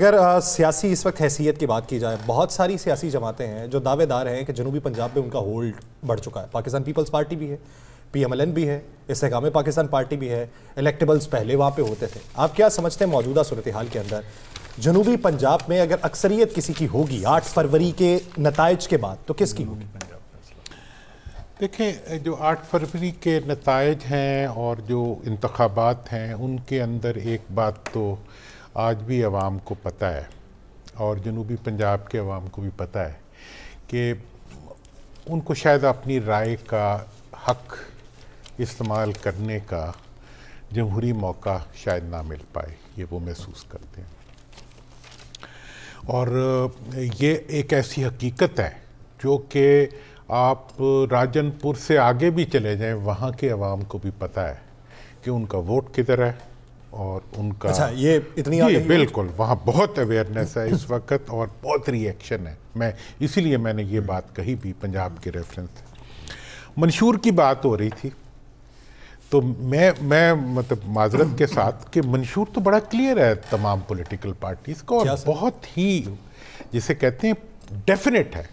अगर सियासी इस वक्त हैसियत की बात की जाए बहुत सारी सियासी जमातें हैं जो दावेदार हैं कि जनूबी पंजाब में उनका होल्ड बढ़ चुका है पाकिस्तान पीपल्स पार्टी भी है पीएमएलएन भी है इसकाम पाकिस्तान पार्टी भी है इलेक्टेबल्स पहले वहाँ पे होते थे आप क्या समझते हैं मौजूदा सूरत हाल के अंदर जनूबी पंजाब में अगर अक्सरियत किसी की होगी आठ फरवरी के नतज के बाद तो किसकी होगी देखें जो आठ फरवरी के नतज हैं और जो इंतबात हैं उनके अंदर एक बात तो आज भी आवाम को पता है और जनूबी पंजाब के आवाम को भी पता है कि उनको शायद अपनी राय का हक इस्तेमाल करने का जमहूरी मौका शायद ना मिल पाए ये वो महसूस करते हैं और ये एक ऐसी हकीकत है जो कि आप राजनपुर से आगे भी चले जाएं वहाँ के आवाम को भी पता है कि उनका वोट किधर है और उनका अच्छा ये इतनी ये बिल्कुल वहाँ बहुत अवेयरनेस है इस वक्त और बहुत रिएक्शन है मैं इसीलिए मैंने ये हम्म। बात कही भी पंजाब के रेफरेंस से मंशूर की बात हो रही थी तो मैं मैं मतलब माजरत के साथ कि मंशूर तो बड़ा क्लियर है तमाम पॉलिटिकल पार्टीज़ को और बहुत ही जिसे कहते हैं डेफिनेट है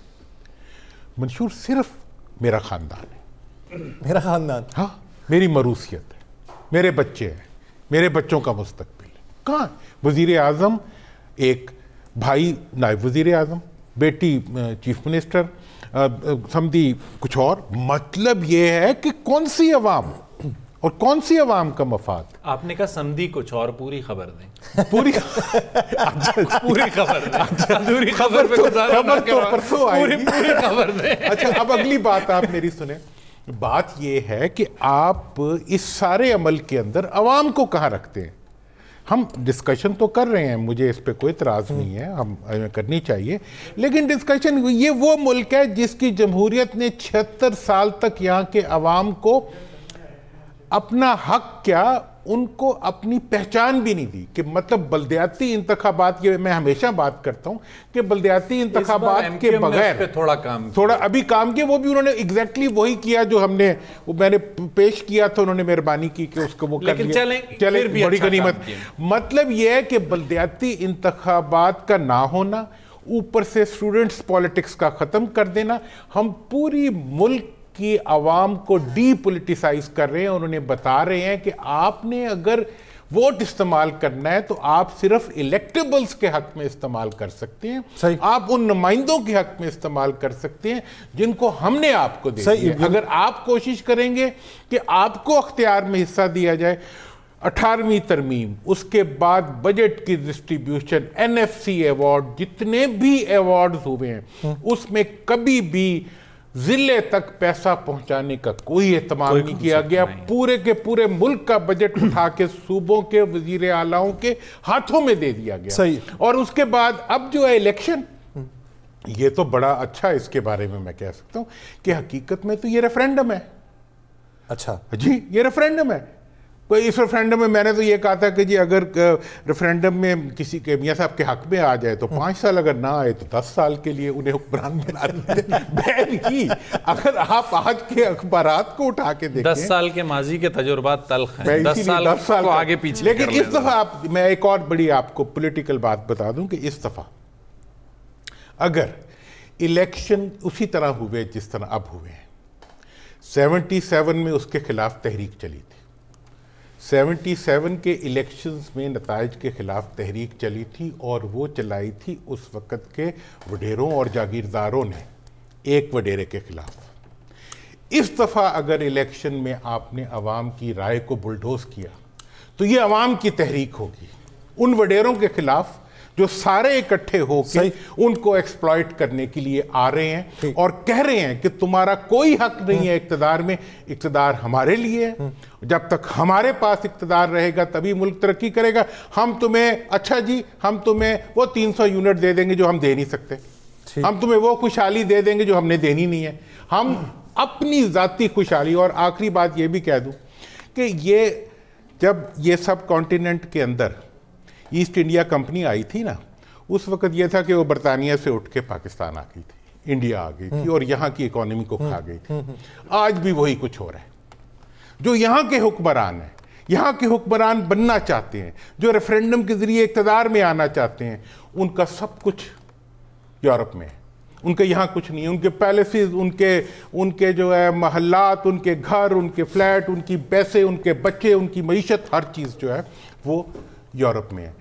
मंशूर सिर्फ मेरा ख़ानदान है मेरा ख़ानदान हाँ मेरी मरूसियत है मेरे बच्चे हैं मेरे बच्चों का मुस्तबिल कहाँ वजीर अजम एक भाई नायब वजीर अजम बेटी चीफ मिनिस्टर समझी कुछ और मतलब ये है कि कौन सी अवाम और कौन सी अवाम का मफाद आपने कहा समझी कुछ और पूरी खबर दें पूरी पूरी खबर अच्छा। अधूरी खबर पे तो- खबर तो परसों आई पूरी खबर दें अच्छा अब अगली बात आप मेरी सुने बात यह है कि आप इस सारे अमल के अंदर आवाम को कहाँ रखते हैं हम डिस्कशन तो कर रहे हैं मुझे इस पर कोई इतराज़ हम्म। नहीं है हम करनी चाहिए लेकिन डिस्कशन ये वो मुल्क है जिसकी जमहूरियत ने छिहत्तर साल तक यहाँ के आवाम को अपना हक क्या उनको अपनी पहचान भी नहीं दी कि मतलब बलदयाती इंतबात की मैं हमेशा बात करता हूं कि बलदयाती इंतबात के बगैर थोड़ा काम थोड़ा अभी काम किया वो भी उन्होंने एग्जैक्टली वही किया जो हमने वो मैंने पेश किया था उन्होंने मेहरबानी की कि उसको वो कर लिया चले, चले फिर भी बड़ी अच्छा गनीमत मतलब ये है कि बलदयाती इंतबात का ना होना ऊपर से स्टूडेंट्स पॉलिटिक्स का ख़त्म कर देना हम पूरी मुल्क कि आवाम को डीपोलिटिसाइज कर रहे हैं उन्होंने बता रहे हैं कि आपने अगर वोट इस्तेमाल करना है तो आप सिर्फ इलेक्टेबल्स के हक में इस्तेमाल कर सकते हैं सही। आप उन नुमाइंदों के हक में इस्तेमाल कर सकते हैं जिनको हमने आपको दे सही दिया। अगर आप कोशिश करेंगे कि आपको अख्तियार में हिस्सा दिया जाए अठारहवीं तरमीम उसके बाद बजट की डिस्ट्रीब्यूशन एनएफसी अवार्ड जितने भी अवार्ड हुए हैं हम्म। उसमें कभी भी जिले तक पैसा पहुंचाने का कोई एहतमाम नहीं किया गया नहीं। पूरे के पूरे मुल्क का बजट उठा के सूबों के वजीर आलाओं के हाथों में दे दिया गया सही और उसके बाद अब जो है इलेक्शन ये तो बड़ा अच्छा इसके बारे में मैं कह सकता हूं कि हकीकत में तो ये रेफरेंडम है अच्छा जी ये रेफरेंडम है इस रेफरेंडम में मैंने तो ये कहा था कि जी अगर रेफरेंडम में किसी के मियाँ साहब के हक में आ जाए तो पाँच साल अगर ना आए तो दस साल के लिए उन्हें हुक्मरान बना बैन की अगर आप आज के अखबार को उठा के देखें दस साल के माजी के तजुर्बा तलख हैं दस साल, दस साल को आगे पीछे लेकिन इस दफ़ा आप मैं एक और बड़ी आपको पोलिटिकल बात बता दूँ कि इस दफ़ा अगर इलेक्शन उसी तरह हुए जिस तरह अब हुए हैं सेवेंटी सेवन में उसके खिलाफ तहरीक चली थी 77 के इलेक्शंस में नतज के ख़िलाफ़ तहरीक चली थी और वो चलाई थी उस वक़्त के वडेरों और जागीरदारों ने एक वडेरे के ख़िलाफ़ इस दफ़ा अगर इलेक्शन में आपने आवाम की राय को बुलडोज किया तो ये आवाम की तहरीक होगी उन वडेरों के ख़िलाफ़ जो सारे इकट्ठे होकर उनको एक्सप्लॉयट करने के लिए आ रहे हैं और कह रहे हैं कि तुम्हारा कोई हक नहीं है इकतदार में इकतदार हमारे लिए है जब तक हमारे पास इकतदार रहेगा तभी मुल्क तरक्की करेगा हम तुम्हें अच्छा जी हम तुम्हें वो 300 यूनिट दे देंगे जो हम दे नहीं सकते हम तुम्हें वो खुशहाली दे देंगे जो हमने देनी नहीं है हम अपनी ज़ाती खुशहाली और आखिरी बात ये भी कह दूँ कि ये जब ये सब कॉन्टिनेंट के अंदर ईस्ट इंडिया कंपनी आई थी ना उस वक्त यह था कि वो बरतानिया से उठ के पाकिस्तान आ गई थी इंडिया आ गई थी और यहाँ की इकोनॉमी को खा गई थी आज भी वही कुछ हो रहा है जो यहाँ के हुक्मरान हैं यहाँ के हुक्मरान बनना चाहते हैं जो रेफरेंडम के ज़रिए इकतदार में आना चाहते हैं उनका सब कुछ यूरोप में है उनके यहाँ कुछ नहीं है उनके पैलेसेस उनके उनके जो है महल्लात उनके घर उनके फ्लैट उनकी पैसे उनके बच्चे उनकी मीशत हर चीज़ जो है वो यूरोप में है